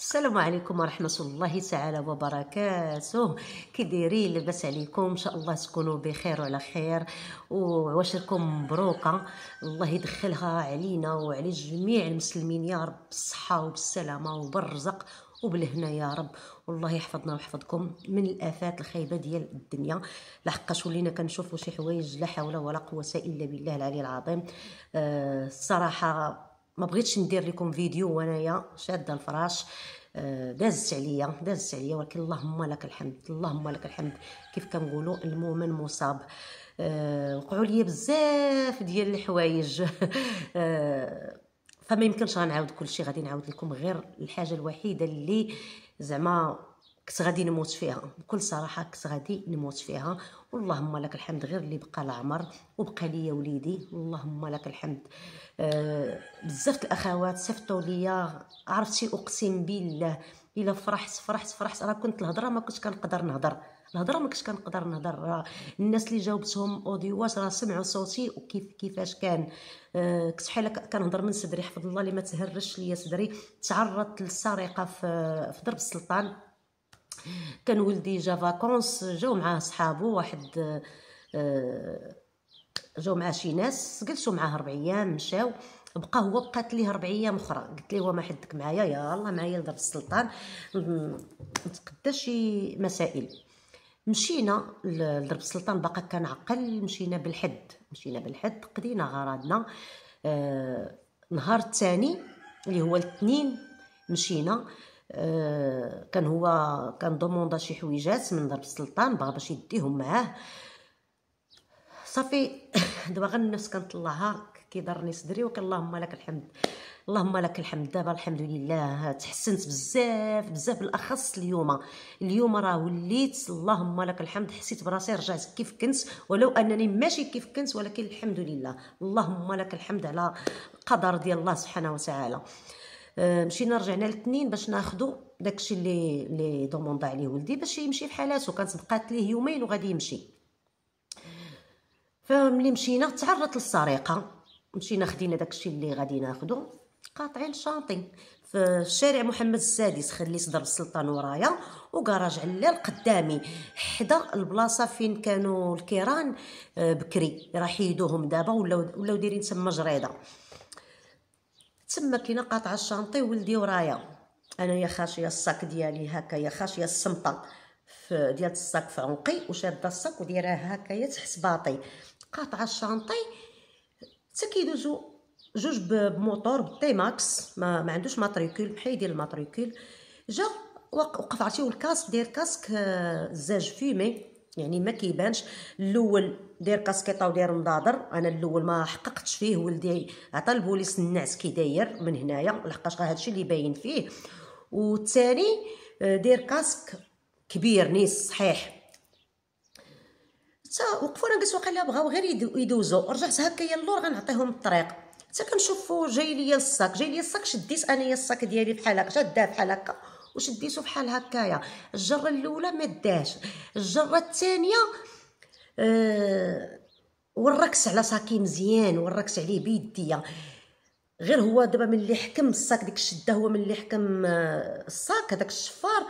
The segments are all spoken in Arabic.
السلام عليكم ورحمة الله تعالى وبركاته كي دايرين لاباس عليكم ان شاء الله تكونوا بخير وعلى خير وعواشركم مبروكة الله يدخلها علينا وعلى جميع المسلمين يا رب بالصحة وبالسلامة وبالرزق وبالهنا يا رب والله يحفظنا ويحفظكم من الافات الخايبه ديال الدنيا لحقاش ولينا كنشوفوا شي حوايج لا حول ولا قوه الا بالله العلي العظيم أه الصراحه ما بغيتش ندير لكم فيديو وانايا شاده الفراش آه، دازت عليا دازت عليا ولكن اللهم لك الحمد اللهم لك الحمد كيف كنقولوا المؤمن مصاب آه، وقعوا لي بزاف ديال الحوايج آه، فما يمكنش غنعاود كلشي غادي نعاود لكم غير الحاجه الوحيده اللي زعما كنت غادي نموت فيها بكل صراحه كنت غادي نموت فيها اللهم لك الحمد غير اللي بقى العمر وبقى ليا وليدي اللهم لك الحمد آه بزاف الاخوات صيفطوا ليا عرفتي اقسم بالله الا فرحت فرحت فرحت راه كنت الهضره ما كنتش كنقدر نهضر الهضره ما كنتش كنقدر نهضر الناس اللي جاوبتهم اوديواش راه سمعوا صوتي وكيف كيفاش كان آه كنت بحال كنهضر من صدري حفظ الله اللي ما تهرش ليا صدري تعرضت للسرقه في في درب السلطان كان ولدي جا فاكونس جاو معاه صحابو واحد آه، جاو معاه شي ناس جلسوا معاه ربع ايام مشاو بقى هو بقات ليه ربع ايام اخرى قلت ليه ما حدك معايا يلا معايا لدار السلطان نتقدى شي مسائل مشينا لدرب السلطان باقا عقل مشينا بالحد مشينا بالحد قدينا غرضنا آه نهار الثاني اللي هو الاثنين مشينا آه، كان هو كان دوموندا شي حويجات من ضرب السلطان بغا باش يديهم معاه صافي دابا غير النفس كنطلعها كيضرني صدري وكان اللهم لك الحمد اللهم لك الحمد دابا الحمد لله تحسنت بزاف بزاف بالاخص اليوم اليوم راه وليت اللهم لك الحمد حسيت براسي رجعت كيف كنت ولو انني ماشي كيف كنت ولكن الحمد لله اللهم لك الحمد على قدر ديال الله سبحانه وتعالى آه، مشينا رجعنا للتنين باش ناخدو داكشي اللي اللي دوموندا عليه ولدي باش يمشي حالاته كانت بقات ليه يومين وغادي يمشي فملي مشينا تعرضت للسرقه مشينا خدينا داكشي اللي غادي ناخدو قاطعين الشانطي في شارع محمد السادس خليت درب السلطان ورايا وكراج علال قدامي حدا البلاصه فين كانوا الكيران آه، بكري راح يدوهم دابا ولاو ولاو دايرين تما جريده تما كاينه قاطعه الشانطي ولدي ورايا انايا خاشيه الصاك ديالي يا خاشيه السمطه ديال الصاك في عنقي وشاده الصاك ودايراه هكايا تحت باطي قاطعه الشانطي حتى كيدوزو جوج بموطور بالتي ماكس ما, ما عندوش ماتريكول بحال ديال الماتريكول جا وقف عرفتي والكاسك داير كاسك آه، زاج فيمي يعني ما كيبانش الاول داير كاسكيطه وداير مضادر انا الاول ما حققتش فيه ولدي عطى البوليس النعس كي داير من هنايا لحقاش هادشي اللي باين فيه والثاني آه، داير كاسك كبير نيس صحيح تا وقفوا انا قلت واقيلا بغاو غير يدوزو رجعت يا اللور غنعطيهم الطريق تا كنشوفو جاي ليا الصاك جاي ليا الصاك شديت انايا الصاك ديالي بحال هكا جات بحال هكا وشديته بحال هكايا الجره الاولى ما داش الجره الثانيه أه والركس على ساكي مزيان والركس عليه بيديا غير هو دابا ملي حكم الساك ديك الشده هو ملي حكم آه، الساك هذاك الشفار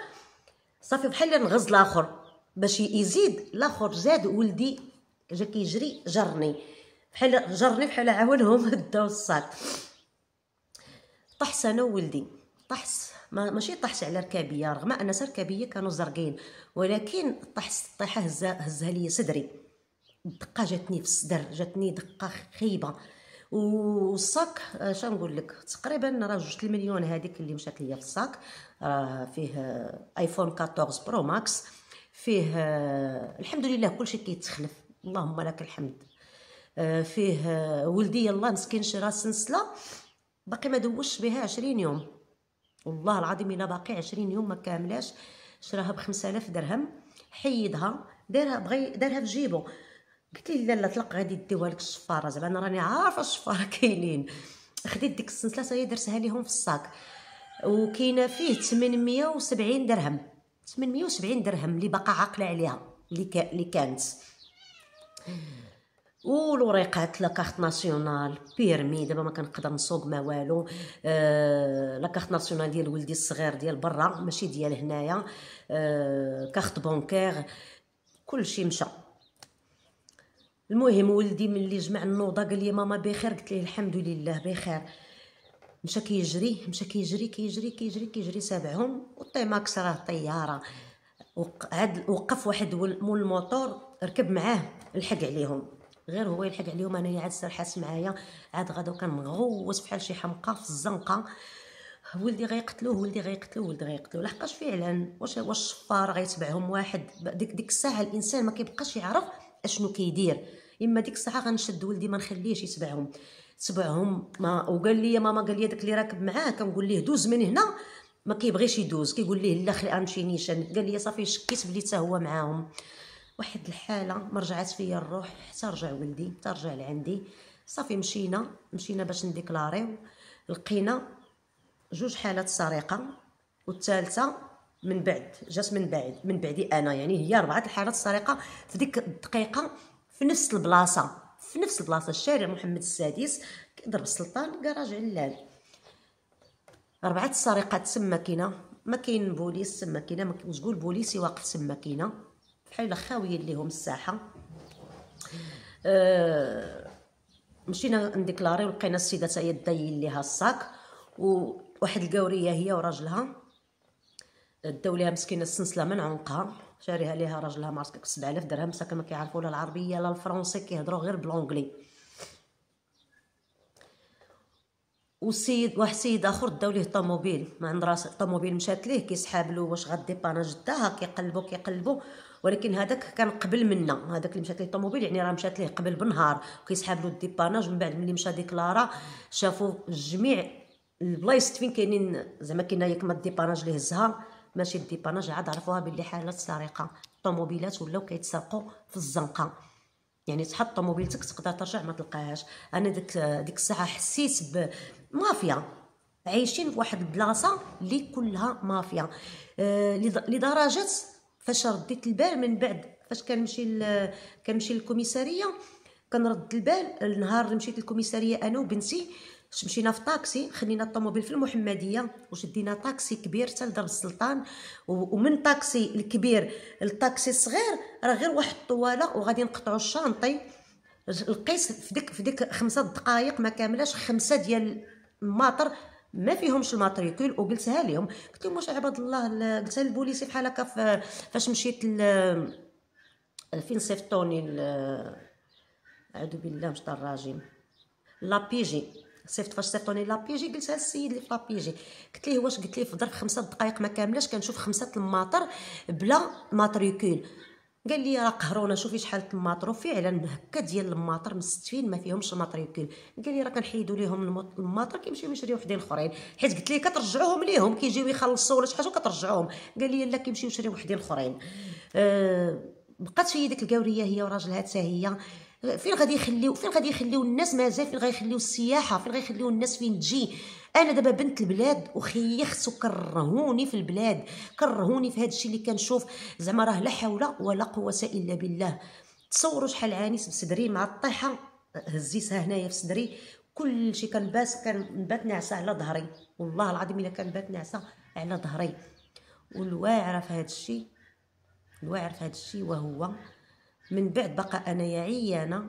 صافي بحال نغز الاخر باش يزيد الاخر زاد ولدي جا كيجري جرني بحال جرني بحال عاونهم داو الصاد طحس انا وولدي طحس ماشي طحش على ركابيه رغم ان ركابيه كانوا زرقين ولكن طحس الطيحه هزها لي صدري الدقه جاتني في الصدر جاتني دقه خيبه والصاك اش آه، نقول لك تقريبا راه جوج المليون هذيك اللي مشات ليا في الصاك راه فيه ايفون آه، 14 برو ماكس فيه آه، الحمد لله كلشي كيتخلف اللهم لك الحمد فيه ولدي الله مسكين شرا سنسله باقي ما دوش بها 20 يوم والله العظيم الا باقي 20 يوم ما كاملاش شراها ب 5000 درهم حيدها دارها بغي دارها في جيبو قلت لي لا طلق غادي ديوها لك الشفاره زعما انا راني عارفه الشفاره كاينين خديت ديك السنسله هي درتها ليهم في الصاك وكاينه فيه 870 درهم 870 درهم اللي باقا عاقله عليها اللي كانت لا كارت ناسيونال بيرمي دابا ما كنقدر نسوق ما والو آه كارت ناسيونال ديال ولدي الصغير ديال برا ماشي ديال هنايا آه كارت بونكير كلشي مشى المهم ولدي ملي جمع النوضه قال لي ماما بخير قلت ليه الحمد لله بخير مشى كيجري مشى كيجري كيجري كيجري كيجري سابعهم والطيماكس راه طياره وقف واحد مول الموتور ركب معاه لحق عليهم غير هو يلحق عليهم انايا عاد سار حاس معايا عاد غدا كنغوص بحال شي حمقى في الزنقه ولدي غيقتلوه ولدي غيقتلوه ولدي غيقتلوه لحقاش فعلا واش واش الشفار غيتبعهم واحد ديك ديك الساعه الانسان ما كيبقاش يعرف اشنو كيدير اما ديك الساعه غنشد ولدي ما نخليهش يتبعهم تبعهم ما وقال لي ماما قال لي داك اللي راكب معاه كنقول ليه دوز من هنا ما كيبغيش يدوز كيقول ليه لا خلي امشي نيشان قال لي صافي شكيت بلي حتى هو معاهم واحد الحاله ما رجعت فيا الروح حتى رجع ولدي حتى رجع لعندي صافي مشينا مشينا باش نديكلاريو لقينا جوج حالات سرقه والثالثه من بعد جات من بعد من بعدي انا يعني هي اربعه الحالات السرقه في ديك الدقيقه في نفس البلاصه في نفس البلاصه الشارع محمد السادس ضرب السلطان كراج علال اربعه السرقات تما كاينه ما كاين بوليس تما كاينه ما تقول بوليسي واقف تما كاينه بحال خاويين ليهم الساحه أه مشينا نديكلاري ولقينا السيده حتى هي دايين ليها الصاك وواحد القوريه هي وراجلها داو ليها مسكينه السنسله من عنقها شاريها ليها راجلها ما عرفت 7000 درهم ساكن ما كيعرفوا لا العربيه لا الفرنسي كيهضروا غير بالانكلي وسيد واحد السيد اخر داو ليه طوموبيل ما عند راس الطوموبيل مشات ليه كيسحاب له واش غدي بانا جداها كيقلبوا كيقلبوا ولكن هذاك كان قبل منا هذاك اللي مشات ليه الطوموبيل يعني راه مشات ليه قبل بنهار وكيسحاب له الديباناج من بعد ملي مشى ديكلارا شافوا جميع البلايص فين كاينين زعما كاينه ياك ما الديباناج اللي هزها ماشي الديباناج عاد عرفوها باللي حاله سرقه الطوموبيلات ولاو كيتسرقوا في الزنقه يعني تحط طوموبيلتك تقدر ترجع ما تلقاهاش انا ديك ديك الساعه حسيت بمافيا عايشين في واحد البلاصه اللي كلها مافيا آه، لدرجه فاش رديت البال من بعد فاش كنمشي كنمشي للكوميساريه كنرد البال النهار اللي مشيت للكوميساريه انا وبنتي مشينا في طاكسي خلينا الطوموبيل في المحمديه وشدينا طاكسي كبير حتى لدار السلطان ومن طاكسي الكبير للطاكسي الصغير راه غير واحد الطواله وغادي نقطعوا الشانطي القيس في ديك في ديك خمسة دقائق ما كاملاش خمسة ديال الماطر ما فيهمش الماتريكول وقلتها لهم قلت لهم واش عباد الله قلتها للبوليسي بحال هكا فاش مشيت فين صيفطوني اعوذ بالله من الشيطان الرجيم لابيجي صيفط فاش صيفطوني لابيجي قلتها للسيد اللي في لابيجي قلت ليه واش قلت ليه في ظرف خمسة دقائق ما كاملاش كنشوف خمسة الماطر بلا ماتريكول قال لي راه قهرونا شوفي شحال الطماطر وفعلا هكا ديال الماطر مستفين ما فيهمش ماتريكول قال لي راه كنحيدو ليهم الماطر كيمشيو يشريو وحدين اخرين حيت قلت ليه كترجعوهم ليهم كيجيو يخلصوا ولا شي حاجه وكترجعوهم قال لي لا كيمشيو يشريو وحدين اخرين أه بقات هي ديك الكاوريه هي وراجلها حتى هي فين غادي يخليو فين غادي يخليو الناس مازال فين غادي يخليو السياحه فين غادي يخليو الناس فين تجي انا دابا بنت البلاد وخيخت وكرهوني في البلاد كرهوني في هذا الشيء اللي كنشوف زعما راه لا حول ولا قوه الا بالله تصوروا شحال عانيت بصدري مع الطيحه هزيتها هنايا في صدري كل شيء كان باس كان بات ناعسه على ظهري والله العظيم الا كان بات ناعسه على ظهري والواعره في هذا الشيء الواعر في هذا الشيء وهو من بعد بقى انايا عيانه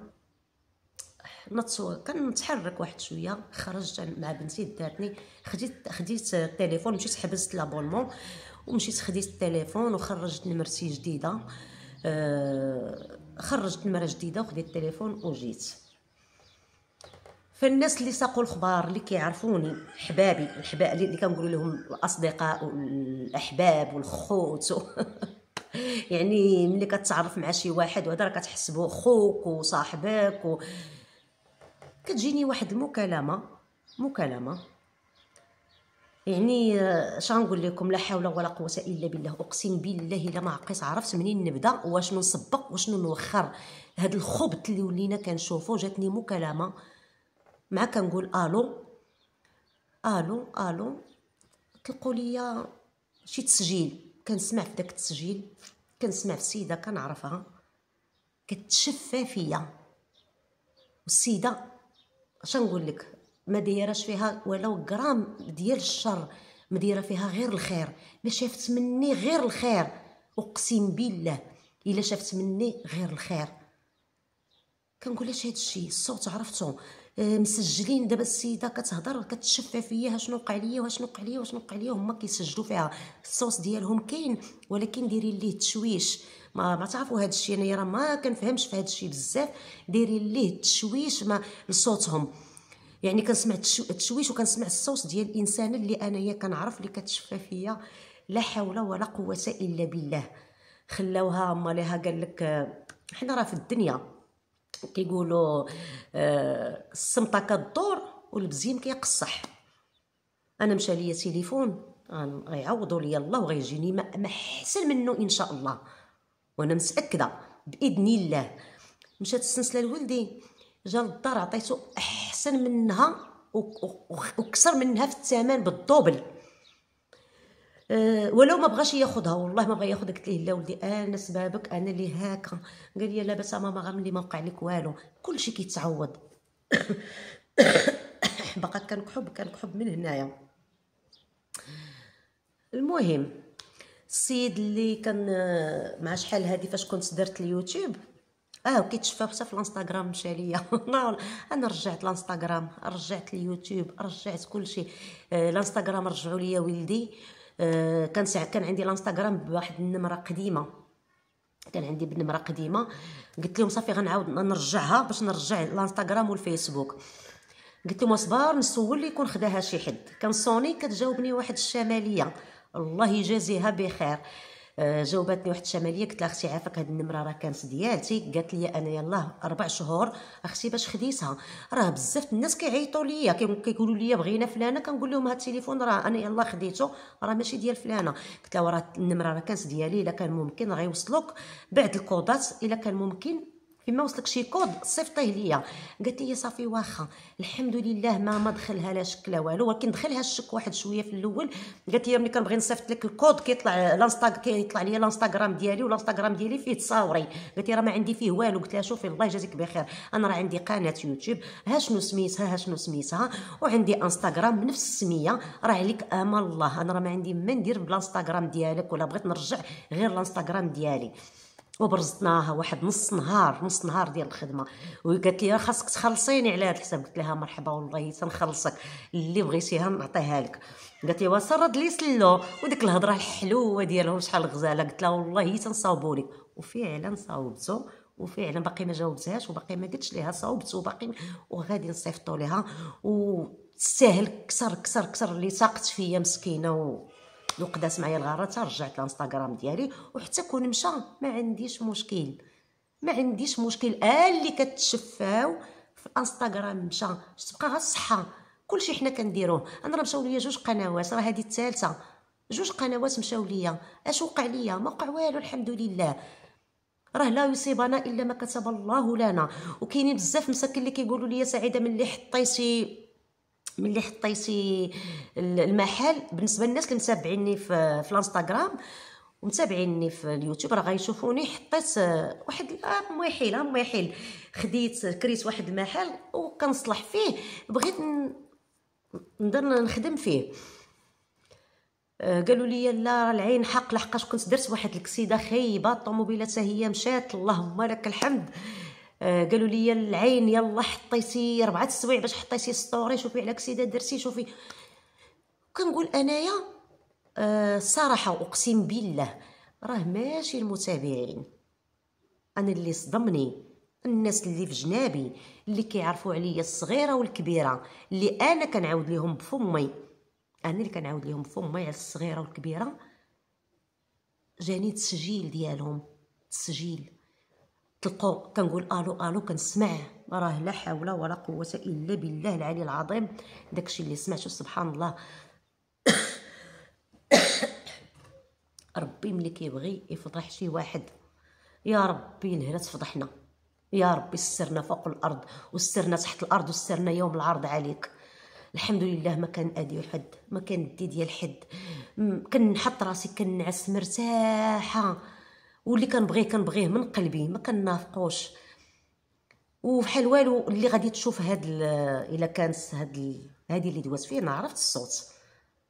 نتصور كنتحرك واحد شويه خرجت مع بنتي دارتني خديت خديت التليفون مشيت حبست لابونمون ومشيت خديت التليفون وخرجت نمرتي جديده آه، خرجت نمره جديده وخديت التليفون وجيت فالناس اللي ساقوا الخبار اللي كيعرفوني حبابي الحباب اللي كنقول لهم الاصدقاء والاحباب والخوت يعني ملي كتعرف مع شي واحد وهذا راه كتحسبو خوك وصاحبك و... كتجيني واحد المكالمه مكالمه يعني آه، غنقول لكم لا حول ولا قوه الا بالله اقسم بالله الا ما عقيت عرفت منين نبدا واشنو نسبق واشنو نوخر هاد الخبط اللي ولينا كنشوفو جاتني مكالمه مع كنقول الو الو الو طلقوا لي شي تسجيل كنسمع في داك التسجيل كنسمع في سيده كنعرفها كتشفى فيا والسيده اش نقول لك ما دايراش فيها ولو غرام ديال الشر دايره فيها غير الخير ما شافت مني غير الخير اقسم بالله الا شافت مني غير الخير كنقول لها هذا الشيء الصوت عرفتو آه، مسجلين دابا السيده كتهضر كتشفع فيا شنو وقع ليا وشنو وقع ليا وشنو وقع ليا هما كيسجلوا فيها الصوت ديالهم كاين ولكن دايرين ليه تشويش ما ما تعرفوا هذا الشيء انايا راه ما كنفهمش في هذا الشيء بزاف دايرين ليه تشويش ما لصوتهم يعني كنسمع التشويش وكنسمع الصوت ديال الانسان اللي انايا كنعرف اللي كتشفع فيا لا حول ولا قوه الا بالله خلاوها ماليها قال لك آه، حنا راه في الدنيا كيقولوا آه السمطه كدور والبزيم كيقصح انا مشى ليا تليفون غيعوضوا لي الله وغيجيني ما احسن منه ان شاء الله وانا متاكده باذن الله مشات السنسله لولدي جا للدار عطيته احسن منها وكسر منها في الثمن بالدوبل آه، ولو ما بغاش ياخذها والله ما بغى ياخذ قلت ليه لا ولدي انا سبابك انا اللي هاكا قال لي لاباس ماما غاملي ما وقع لك والو كلشي كيتعوض بقى كنكحب كنكحب من هنايا المهم السيد اللي كان آه، مع شحال هادي فاش كنت درت اليوتيوب اه كيتشفى حتى في الانستغرام مشى ليا انا رجعت الانستغرام رجعت اليوتيوب رجعت كلشي آه، الانستغرام رجعوا ليا ولدي آه آه كان كان عندي الانستغرام بواحد النمره قديمه كان عندي بنمره قديمه قلت لهم صافي غنعاود نرجعها باش نرجع الانستغرام والفيسبوك قلت لهم اصبر نسول يكون خداها شي حد كان سوني كتجاوبني واحد الشماليه الله يجازيها بخير آه، جاوباتني واحد الشماليه قلت لها اختي عافاك هاد النمره راه كانت ديالتي قالت لي انا يلاه اربع شهور اختي باش خديتها راه بزاف الناس كيعيطوا ليا كيقولوا لي بغينا فلانه كنقول لهم هاد التليفون راه انا يلاه خديته راه ماشي ديال فلانه قلت لها راه النمره راه كانت ديالي الا كان ممكن غيوصلوك بعد الكودات الا كان ممكن فيما وصلك شي كود صيفطيه ليا قالت لي صافي واخا الحمد لله ما ما دخلها لا شك لا والو ولكن دخلها الشك واحد شويه في الاول قالت لي ملي كنبغي نصيفط لك الكود كيطلع لانستغ كيطلع لي الانستغرام ديالي والانستغرام ديالي فيه تصاوري قالت لي راه ما عندي فيه والو قلت لها شوفي الله يجازيك بخير انا راه عندي قناه يوتيوب ها شنو سميتها ها شنو سميتها وعندي انستغرام بنفس السميه راه عليك امان الله انا راه ما عندي ما ندير بلانستغرام ديالك ولا بغيت نرجع غير الانستغرام ديالي وبرزناها واحد نص نهار نص نهار ديال الخدمه وقالت لي آه، خاصك تخلصيني على هذا الحساب قلت لها مرحبا والله تنخلصك اللي بغيتيها نعطيها لك قالت لي وسرد لي سلو وديك الهضره الحلوه ديالهم شحال غزاله قلت لها والله تنصاوبوا لك وفعلا صاوبتو وفعلا باقي ما جاوبتهاش وباقي ما قلتش ليها صاوبتو وباقي وغادي نصيفطو ليها و تستاهل كسر كسر كسر اللي ساقت فيا مسكينه و واحد قداس معايا الغاره تا رجعت الانستغرام ديالي وحتى كون مشى ما عنديش مشكل ما عنديش مشكل آه اللي كتشفاو في الانستغرام مشى تبقى غير الصحه كلشي حنا كنديروه انا راه مشاو ليا جوج قنوات راه هذه الثالثه جوج قنوات مشاو ليا اش وقع ليا ما وقع والو الحمد لله راه لا يصيبنا الا ما كتب الله لنا وكاينين بزاف مساكن اللي كيقولوا لي سعيده ملي حطيتي ملي حطيتي المحل بالنسبه للناس اللي متابعيني في, في الانستغرام ومتابعيني في اليوتيوب راه غيشوفوني حطيت واحد المحيل المحيل خديت كريت واحد المحل وكنصلح فيه بغيت ندير نخدم فيه آه، قالوا لي لا العين حق لحقاش كنت درت واحد الكسيده خايبه الطوموبيله حتى هي مشات اللهم لك الحمد آه، قالوا لي العين يلا حطيتي ربعة السوايع باش حطيتي ستوري شوفي على كسيده درتي شوفي كنقول انايا الصراحه آه، اقسم بالله راه ماشي المتابعين انا اللي صدمني الناس اللي في جنابي اللي كيعرفوا عليا الصغيره والكبيره اللي انا كنعاود لهم بفمي انا اللي كنعاود لهم بفمي على الصغيره والكبيره جاني تسجيل ديالهم تسجيل تلقوا كنقول الو الو كنسمع راه لا حول ولا قوه الا بالله العلي العظيم داكشي اللي سمعته سبحان الله ربي ملي كيبغي يفضح شي واحد يا ربي لهنا تفضحنا يا ربي سرنا فوق الارض وسرنا تحت الارض وسرنا يوم العرض عليك الحمد لله ما كان ادي حد ما كان دي ديال حد كنحط راسي كنعس مرتاحه واللي كنبغيه كنبغيه من قلبي ما كنافقوش وفحال والو اللي غادي تشوف هاد الا كانت هاد هادي اللي دوات فيه انا عرفت الصوت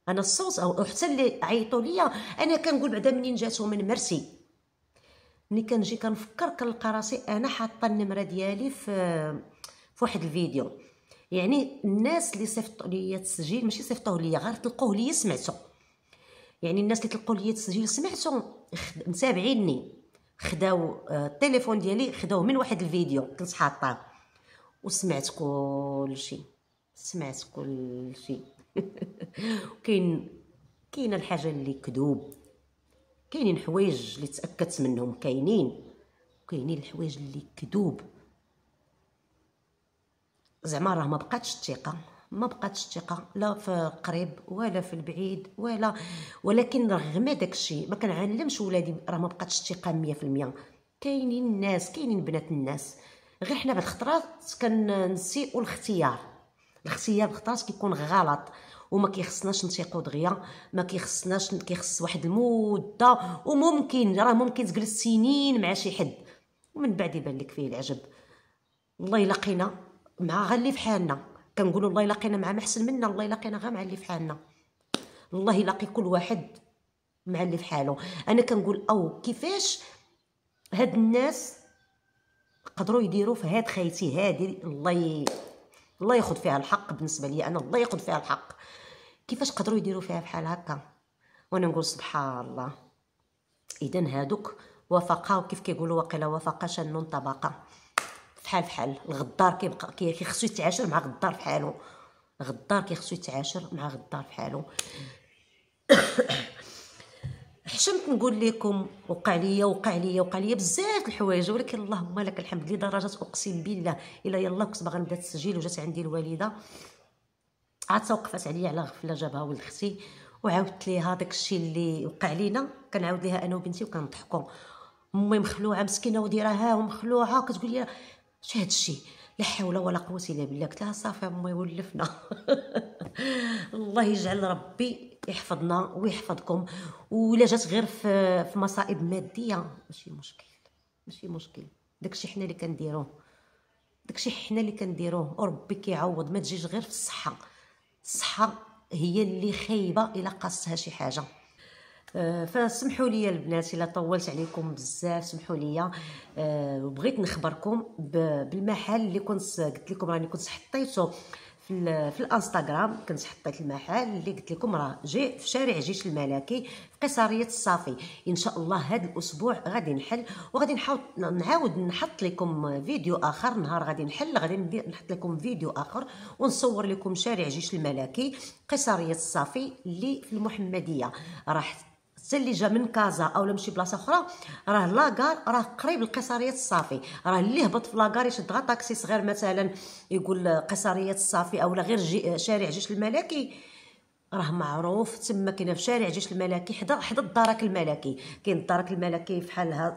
انا الصوت او حتى اللي عيطوا ليا انا كنقول بعدا منين جاتو من مرسي ملي كنجي كنفكر كنلقى راسي انا حاطه النمره ديالي في في واحد الفيديو يعني الناس اللي صيفطوا ليا التسجيل ماشي صيفطوه ليا غير تلقوه ليا سمعته يعني الناس اللي تلقوا لي تسجيل سمعتو متابعيني خداو آه، التليفون ديالي خداوه من واحد الفيديو كنت حاطاه وسمعت كل شيء سمعت كل شيء كاين كاينه الحاجه اللي كذوب كاينين حوايج اللي تاكدت منهم كاينين كاينين الحوايج اللي كذوب زعما راه ما بقاتش الثقه ما بقاتش الثقه لا في القريب ولا في البعيد ولا ولكن رغم داك الشيء ما كنعلمش ولادي راه ما بقاتش الثقه 100% كاينين الناس كاينين بنات الناس غير حنا بعض الخطرات كننسيو الاختيار الاختيار بخطرات كيكون غلط وما كيخصناش نثيقوا دغيا ما كيخصناش كيخص واحد المده وممكن راه ممكن تجلس سنين مع شي حد ومن بعد يبان لك فيه العجب والله الا لقينا مع غلي في حالنا كنقولوا الله يلاقينا مع محسن منا الله يلاقينا غير مع اللي في حالنا الله يلاقي كل واحد مع اللي في حاله انا كنقول او كيفاش هاد الناس قدروا يديروا في هاد خيتي هادي الله ي... الله ياخذ فيها الحق بالنسبه لي انا الله ياخذ فيها الحق كيفاش قدروا يديروا فيها بحال هكا وانا نقول سبحان الله اذا هادوك وفقا وكيف كيقولوا وقيلا وفقا شنو طبقه فحال فحال الغدار كيبقى كيخصو يتعاشر مع غدار فحالو غدار كيخصو يتعاشر مع غدار فحالو حشمت نقول لكم وقع ليا وقع ليا وقع ليا بزاف الحوايج ولكن اللهم لك الحمد لدرجه اقسم بالله الا يلا كنت باغا نبدا التسجيل وجات عندي الوالده عاد توقفات عليا على غفله جابها ولد اختي وعاودت ليها داك الشيء اللي وقع لينا كنعاود ليها انا وبنتي وكنضحكوا امي مخلوعه مسكينه وديرها ومخلوعه كتقول لي شو هاد الشيء لا حول ولا قوه الا بالله قلت لها صافي ما يولفنا الله يجعل ربي يحفظنا ويحفظكم ولا جات غير في, في مصائب ماديه ماشي مشكل ماشي مشكل داكشي حنا اللي كنديروه داكشي حنا اللي كنديروه وربي كيعوض ما تجيش غير في الصحه الصحه هي اللي خايبه الا قاصها شي حاجه آه، فسمحوا لي البنات الا طولت عليكم بزاف سمحوا لي آه، وبغيت نخبركم بالمحل اللي كنت قلت لكم راني كنت حطيته في في الانستغرام كنت حطيت المحل اللي قلت لكم راه جي في شارع جيش الملكي في قصريه الصافي ان شاء الله هذا الاسبوع غادي نحل وغادي نحاول نعاود نحط لكم فيديو اخر نهار غادي نحل غادي نحط لكم فيديو اخر ونصور لكم شارع جيش الملكي قصريه الصافي اللي في المحمديه راح حتى اللي جا من كازا او شي بلاصه اخرى راه لاكار راه قريب لقيصريه الصافي راه اللي هبط في لاكار يشد غا طاكسي صغير مثلا يقول قيصريه الصافي اولا غير جي شارع جيش الملكي راه معروف تما كاين في شارع جيش الملكي حدا حدا الدرك الملكي كاين الدرك الملكي فحال هذا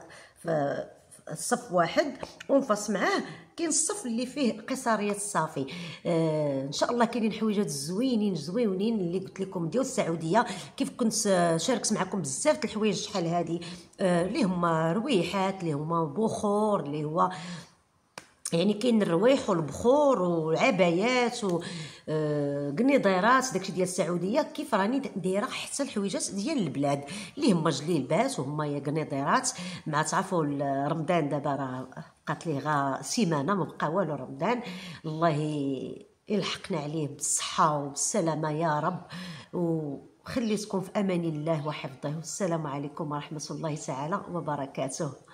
الصف واحد ونفص معاه كاين الصف اللي فيه القيصريه الصافي آه ان شاء الله كاينين حويجات زوينين زويونين اللي قلت لكم ديال السعوديه كيف كنت آه، شاركت معكم بزاف الحوايج شحال هذه آه اللي هما رويحات اللي هما بخور اللي هو يعني كاين الرويح والبخور والعبايات وقنيضيرات آه، داكشي ديال السعوديه كيف راني دايره حتى الحويجات ديال البلاد اللي هما جليلبات وهما يا قنيضيرات مع تعرفوا رمضان دابا راه قالت لي غا سيمانه ما بقى والو رمضان الله يلحقنا عليه بالصحه وبالسلامه يا رب وخليتكم في امان الله وحفظه والسلام عليكم ورحمه الله تعالى وبركاته